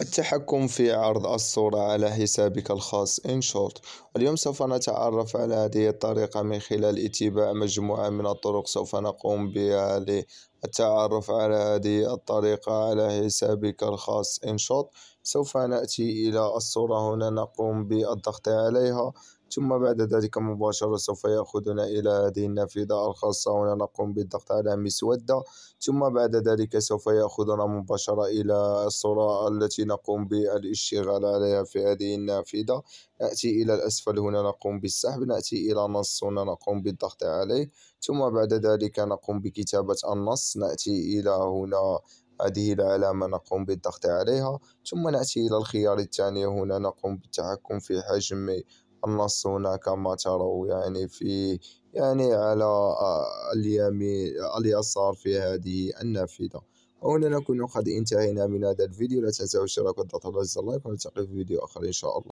التحكم في عرض الصورة على حسابك الخاص InShot اليوم سوف نتعرف على هذه الطريقة من خلال اتباع مجموعة من الطرق سوف نقوم بها التعرف على هذه الطريقة على حسابك الخاص انشط سوف نأتي إلى الصورة هنا نقوم بالضغط عليها ثم بعد ذلك مباشرة سوف يأخذنا إلى هذه النافذة الخاصة هنا نقوم بالضغط على مسودة ثم بعد ذلك سوف يأخذنا مباشرة إلى الصورة التي نقوم بالاشتغال عليها في هذه النافذة نأتي إلى الأسفل هنا نقوم بالسحب نأتي إلى نص هنا نقوم بالضغط عليه ثم بعد ذلك نقوم بكتابة النص نأتي إلى هنا هذه العلامة نقوم بالضغط عليها ثم نأتي إلى الخيار الثاني هنا نقوم بالتحكم في حجم النص هنا كما تروا يعني في يعني على اليمين اليسار في هذه النافذة وهنا نكون قد انتهينا من هذا الفيديو لا تنسوا الاشتراك والضغط على زر اللايك ونلتقي في فيديو آخر إن شاء الله